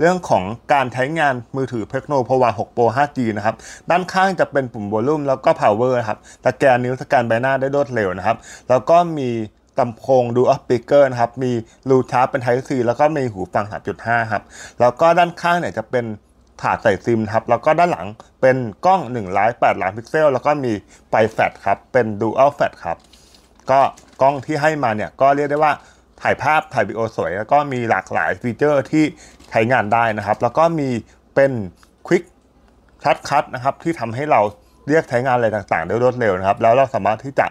เรื่องของการใช้งานมือถือ p e c โ n o p o v 6 Pro 5G นะครับ ด้านข้างจะเป็นปุ่มอลลุ่มแล้วก็ Power ครับสแกนนิ้วสแกนใบหน้าได้รวดเร็วนะครับ แล้วก็มีลำโพงดูอัพปิเกอร์นะครับ มีรูชาร์ปเป็นไทป์ซีแล้วก็มีหูฟัง 3.5 ครับ แล้วก็ด้านข้างเนี่ยจะเป็นถาดใส่ซิมครับ แล้วก็ด้านหลังเป็นกล้อง1ล้าน8ล้านพิกเซล แล้วก็มีไฟแฟลชครับ เป็นดูอัลแฟลชครับ ก็กล้องที่ให้มาเนี่ยก็เรียกได้ว่าถ่ายภาพถ่ายวิดีโอสวยแล้วก็มีหลากหลายฟีเจอร์ที่ช้งานได้นะครับแล้วก็มีเป็นควิกชัดคัทนะครับที่ทำให้เราเรียกใช้งานอะไรต่างๆได้รวดเร็วนะครับแล้วเราสามารถที่จะ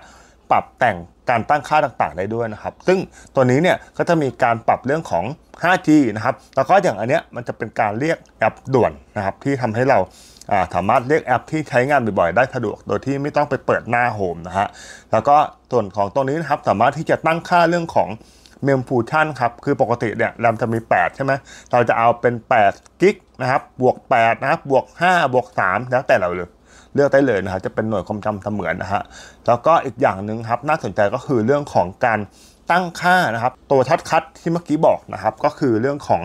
ปรับแต่งการตั้งค่าต่างๆได้ด้วยนะครับซึ่งตัวนี้เนี่ยก็จะมีการปรับเรื่องของ 5G นะครับแล้วก็อย่างอันเนี้ยมันจะเป็นการเรียกแอปด่วนนะครับที่ทำให้เราสามารถเรียกแอปที่ใช้งานบ่อยๆได้สะดวกโดยที่ไม่ต้องไปเปิดหน้าโฮมนะฮะแล้วก็ส่วนของตรงนี้นะครับสามารถที่จะตั้งค่าเรื่องของเมมฟูชั่นครับ คือปกติเนี่ยแรมจะมี 8 ใช่ไหมเราจะเอาเป็น8กิกนะครับ บวก8นะครับบวก 5 บวก 3 แล้วแต่เราเลยเลือกได้เลยนะครับ จะเป็นหน่วยความจำเสมือนนะฮะแล้วก็อีกอย่างหนึ่งครับ น่าสนใจก็คือเรื่องของการตั้งค่านะครับ ตัวทัดคัดที่เมื่อกี้บอกนะครับ ก็คือเรื่องของ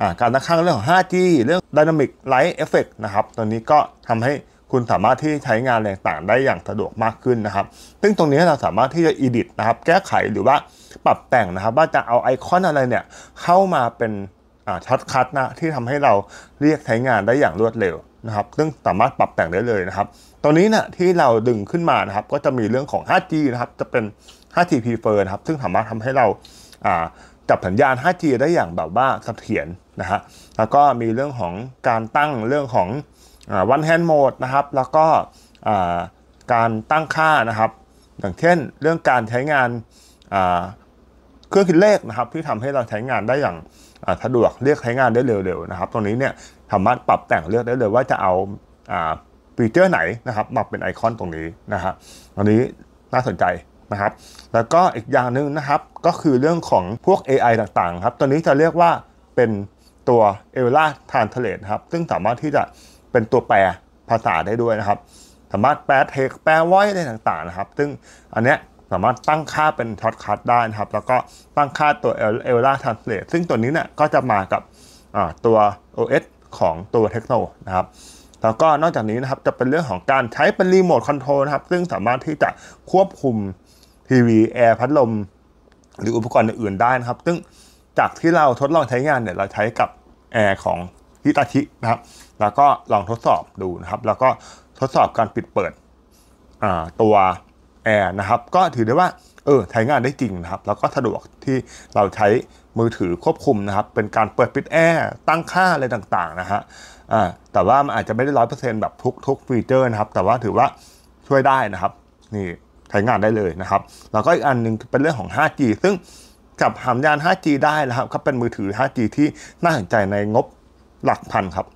อการตั้งค่าเรื่องของ 5G เรื่อง Dynamic Light Effect นะครับ ตอนนี้ก็ทำให้คุณสามารถที่ใช้งานแรงต่างได้อย่างสะดวกมากขึ้นนะครับ ซึ่งตรงนี้เราสามารถที่จะ edit นะครับ แก้ไขหรือว่าปรับแต่งนะครับว่าจะเอาไอคอนอะไรเนี่ยเข้ามาเป็นช็อตคัทนะที่ทำให้เราเรียกใช้งานได้อย่างรวดเร็วนะครับซึ่งสามารถปรับแต่งได้เลยนะครับตอนนี้นะที่เราดึงขึ้นมานะครับ ก็จะมีเรื่องของ 5G นะครับจะเป็น 5G prefer นะครับซึ่งสามารถทำให้เราจับสัญญาณ 5G ได้อย่างแบบว่าเสถียรนะฮะแล้วก็มีเรื่องของการตั้งเรื่องของวันแฮนด์โหมดนะครับแล้วก็การตั้งค่านะครับ อย่างเช่นเรื่องการใช้งานเครื่องคิดเลขนะครับที่ทำให้เราใช้งานได้อย่างสะดวกเรียกใช้งานได้เร็วๆ นะครับ ตรงนี้เนี่ยสามารถปรับแต่งเลือกได้เลยว่าจะเอาฟีเจอร์ไหนนะครับมาเป็นไอคอนตรงนี้นะฮะอันนี้น่าสนใจนะครับแล้วก็อีกอย่างหนึ่งนะครับก็คือเรื่องของพวก AI ต่างๆครับตอนนี้จะเรียกว่าเป็นตัวเอเวล่าทานเทเลตครับ ซึ่งสามารถที่จะเป็นตัวแปลภาษาได้ด้วยนะครับ สามารถแปลเทคแปลไว้ได้ต่างๆ นะครับ ซึ่งอันเนี้ยสามารถตั้งค่าเป็นช็อตคัทได้นะครับ แล้วก็ตั้งค่าตัวเอลเอล่าทรานสเลทซึ่งตัวนี้เนี่ยก็จะมากับตัว OS ของตัวเทคโนนะครับแล้วก็นอกจากนี้นะครับจะเป็นเรื่องของการใช้เป็นรีโมทคอนโทรลนะครับซึ่งสามารถที่จะควบคุมทีวีแอร์พัดลม หรืออุปกรณ์อื่นๆได้นะครับ ซึ่งจากที่เราทดลองใช้งานเนี่ยเราใช้กับแอร์ของฮิตาชินะครับ แล้วก็ลองทดสอบดูนะครับ แล้วก็ทดสอบการปิดเปิดตัวแอร์นะครับก็ถือได้ว่าเออใช้งานได้จริงนะครับแล้วก็สะดวกที่เราใช้มือถือควบคุมนะครับเป็นการเปิดปิดแอร์ตั้งค่าอะไรต่างๆนะฮะอ่าแต่ว่ามันอาจจะไม่ได้ร้อยเปอร์เซ็นต์แบบทุกทุกฟีเจอร์นะครับแต่ว่าถือว่าช่วยได้นะครับ นี่ใช้งานได้เลยนะครับแล้วก็อีกอันนึงเป็นเรื่องของ 5G ซึ่งกับหามยาน 5G ได้นะครับก็เป็นมือถือ 5G ที่น่าสนใจในงบหลักพันครับ